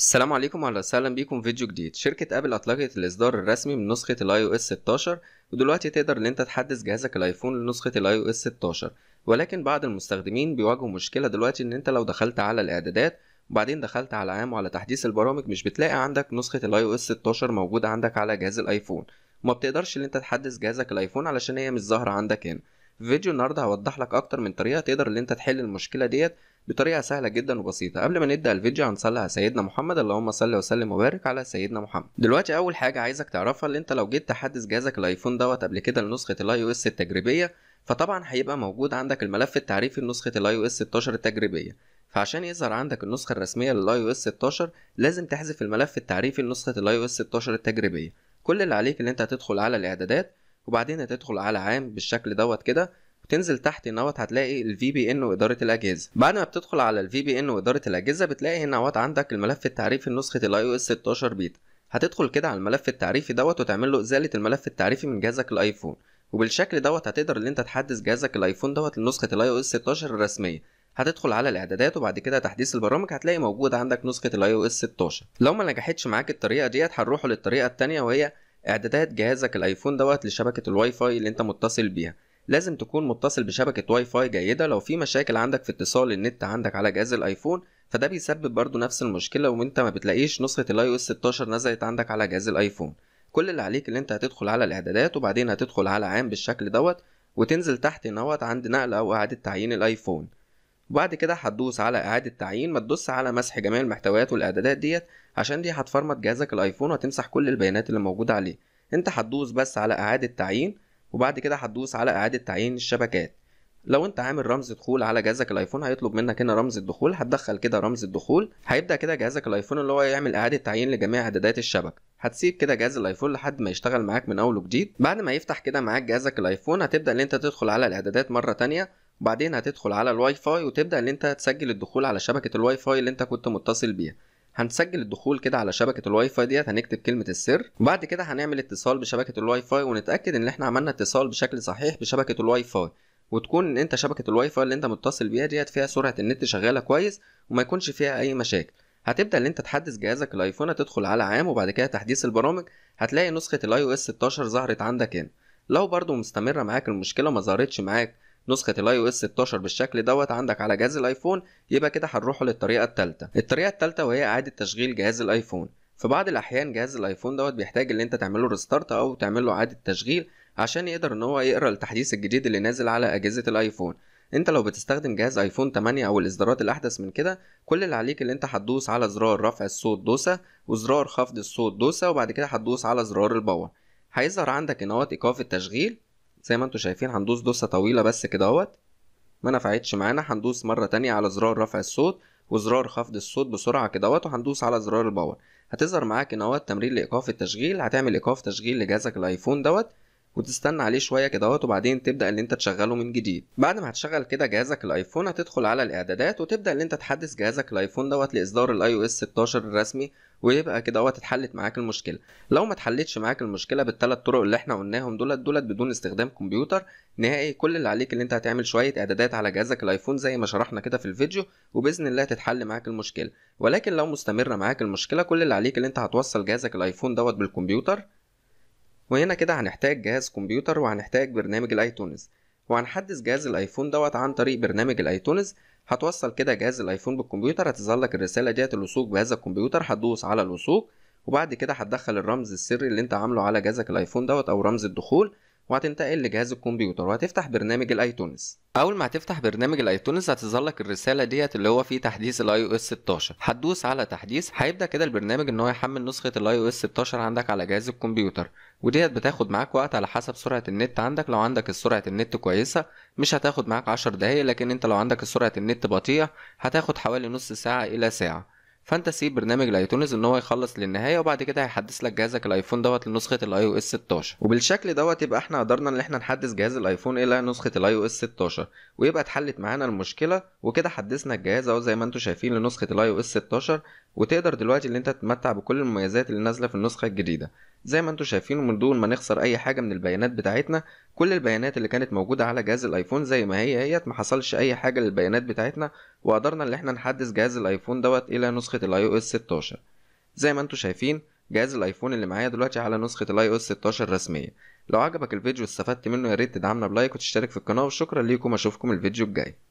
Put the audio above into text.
السلام عليكم وعلى وسهلا بيكم في فيديو جديد شركة ابل اطلقت الاصدار الرسمي من نسخة الاي او اس 16 ودلوقتي تقدر ان انت تحدث جهازك الايفون لنسخة الاي او اس 16 ولكن بعض المستخدمين بيواجهوا مشكلة دلوقتي ان انت لو دخلت على الاعدادات وبعدين دخلت على عام وعلى تحديث البرامج مش بتلاقي عندك نسخة الاي او اس 16 موجودة عندك على جهاز الايفون وما بتقدرش ان انت تحدث جهازك الايفون علشان هي مش ظاهرة عندك هنا في فيديو النهارده هوضح لك اكتر من طريقه تقدر ان انت تحل المشكله ديت بطريقه سهله جدا وبسيطه قبل ما نبدا الفيديو هنصلي على سيدنا محمد اللهم صل وسلم وبارك على سيدنا محمد دلوقتي اول حاجه عايزك تعرفها ان انت لو جيت تحدث جهازك الايفون دوت قبل كده لنسخه الاي او اس التجريبيه فطبعا هيبقى موجود عندك الملف التعريفي لنسخه الاي او اس 16 التجريبيه فعشان يظهر عندك النسخه الرسميه للاي او اس 16 لازم تحذف الملف التعريفي لنسخه الاي او اس 16 التجريبيه كل اللي عليك ان انت هتدخل على الاعدادات وبعدين هتدخل على عام بالشكل دوت كده تنزل تحت نوت هتلاقي الفي بي ان واداره الاجهزه بعد ما بتدخل على الفي بي ان واداره الاجهزه بتلاقي هنا نوت عندك الملف التعريفي لنسخه الاي او اس 16 بيتا هتدخل كده على الملف التعريفي دوت وتعمل له ازاله الملف التعريفي من جهازك الايفون وبالشكل دوت هتقدر ان انت تحدث جهازك الايفون دوت لنسخه الاي او اس 16 الرسميه هتدخل على الاعدادات وبعد كده تحديث البرامج هتلاقي موجود عندك نسخه الاي او اس 16 لو ما نجحتش معاك الطريقه ديت هنروحوا للطريقه الثانيه وهي اعدادات جهازك الايفون دوت لشبكه الواي فاي اللي انت متصل بيها لازم تكون متصل بشبكة واي فاي جيدة لو في مشاكل عندك في اتصال النت عندك على جهاز الايفون فده بيسبب برضو نفس المشكلة وانت ما بتلاقيش نسخة الاي او اس 16 نزلت عندك على جهاز الايفون كل اللي عليك اللي انت هتدخل على الاعدادات وبعدين هتدخل على عام بالشكل دوت وتنزل تحت نوت عند نقل او اعادة تعيين الايفون وبعد كده هتدوس على اعادة تعيين ما تدوس على مسح جميع المحتويات والاعدادات ديت عشان دي هتفرمت جهازك الايفون وهتمسح كل البيانات اللي موجودة عليه انت هتدوس بس على اعادة تعيين وبعد كده هتدوس على اعاده تعيين الشبكات لو انت عامل رمز دخول على جهازك الايفون هيطلب منك هنا رمز الدخول هتدخل كده رمز الدخول هيبدا كده جهازك الايفون اللي هو يعمل اعاده تعيين لجميع اعدادات الشبكه هتسيب كده جهاز الايفون لحد ما يشتغل معاك من اول وجديد بعد ما يفتح كده معاك جهازك الايفون هتبدا ان انت تدخل على الاعدادات مره تانية وبعدين هتدخل على الواي فاي وتبدا ان انت تسجل الدخول على شبكه الواي فاي اللي انت كنت متصل بيها هنسجل الدخول كده على شبكه الواي فاي ديت هنكتب كلمه السر وبعد كده هنعمل اتصال بشبكه الواي فاي ونتاكد ان احنا عملنا اتصال بشكل صحيح بشبكه الواي فاي وتكون ان انت شبكه الواي فاي اللي انت متصل بيها ديت فيها سرعه النت شغاله كويس وما يكونش فيها اي مشاكل هتبدا ان انت تحدث جهازك الايفون هتدخل على عام وبعد كده تحديث البرامج هتلاقي نسخه الاي او اس 16 ظهرت عندك هنا لو برضو مستمره معاك المشكله ما ظهرتش معاك نسخه الاي او اس 16 بالشكل دوت عندك على جهاز الايفون يبقى كده هنروحوا للطريقه الثالثه الطريقه الثالثه وهي اعاده تشغيل جهاز الايفون في بعض الاحيان جهاز الايفون دوت بيحتاج ان انت تعمله ريستارت او تعمله اعاده تشغيل عشان يقدر ان هو يقرا التحديث الجديد اللي نازل على اجهزه الايفون انت لو بتستخدم جهاز ايفون 8 او الاصدارات الاحدث من كده كل اللي عليك اللي انت هتدوس على زرار رفع الصوت دوسه وزرار خفض الصوت دوسه وبعد كده هتدوس على زرار الباور هيظهر عندك ان هو ايقاف التشغيل زي ما انتم شايفين هندوس دوسه طويله بس كده اهوت ما نفعتش معانا هندوس مره تانية على زرار رفع الصوت وزرار خفض الصوت بسرعه كده اهوت وهندوس على زرار الباور هتظهر معاك ان اهوت تمرين لايقاف التشغيل هتعمل ايقاف تشغيل لجهازك الايفون دوت وتستنى عليه شويه كده اهوت وبعدين تبدا ان انت تشغله من جديد بعد ما هتشغل كده جهازك الايفون هتدخل على الاعدادات وتبدا ان انت تحدث جهازك الايفون دوت لاصدار الاي او اس 16 الرسمي ويبقى كده اهوت اتحلت معاك المشكله لو ما اتحلتش معاك المشكله بالثلاث طرق اللي احنا قلناهم دولت دولت بدون استخدام كمبيوتر نهائي كل اللي عليك اللي انت هتعمل شويه اعدادات على جهازك الايفون زي ما شرحنا كده في الفيديو وباذن الله تتحل معاك المشكله ولكن لو مستمره معاك المشكله كل اللي عليك اللي انت هتوصل جهازك الايفون دوت بالكمبيوتر وهنا كده هنحتاج جهاز كمبيوتر وهنحتاج برنامج الايتونز وهنحدث جهاز الايفون دوت عن طريق برنامج الايتونز هتوصل كده جهاز الايفون بالكمبيوتر هتظهر لك الرساله ديت الوثوق بهذا الكمبيوتر هتدوس على الوثوق وبعد كده هتدخل الرمز السري اللي انت عامله على جهازك الايفون دوت او رمز الدخول وهتنتقل لجهاز الكمبيوتر وهتفتح برنامج الايتونز اول ما هتفتح برنامج الايتونز هتظهر لك الرساله ديت اللي هو فيه تحديث الاي او اس 16 هتدوس على تحديث هيبدا كده البرنامج ان هو يحمل نسخه الاي او اس 16 عندك على جهاز الكمبيوتر وديت بتاخد معاك وقت على حسب سرعه النت عندك لو عندك سرعه النت كويسه مش هتاخد معاك 10 دقايق لكن انت لو عندك سرعه النت بطيئه هتاخد حوالي نص ساعه الى ساعه فانت سيب برنامج الايتونز ان هو يخلص للنهايه وبعد كده هيحدث لك جهازك الايفون دوت لنسخه الاي او اس 16 وبالشكل دوت يبقى احنا قدرنا ان احنا نحدث جهاز الايفون الى نسخه الاي او اس 16 ويبقى اتحلت معانا المشكله وكده حدثنا الجهاز اهو زي ما انتم شايفين لنسخه الاي او اس 16 وتقدر دلوقتي ان انت تتمتع بكل المميزات اللي نازله في النسخه الجديده زي ما انتم شايفين ومن دون ما نخسر اي حاجه من البيانات بتاعتنا كل البيانات اللي كانت موجودة على جهاز الايفون زي ما هي هي ما حصلش اي حاجة للبيانات بتاعتنا وقدرنا ان احنا نحدث جهاز الايفون دوت الى نسخة الاي او اس 16 زي ما انتم شايفين جهاز الايفون اللي معايا دلوقتي على نسخة الاي او اس 16 الرسمية لو عجبك الفيديو واستفدت منه يا ريت تدعمنا بلايك وتشترك في القناة وشكرا ليكم اشوفكم الفيديو الجاي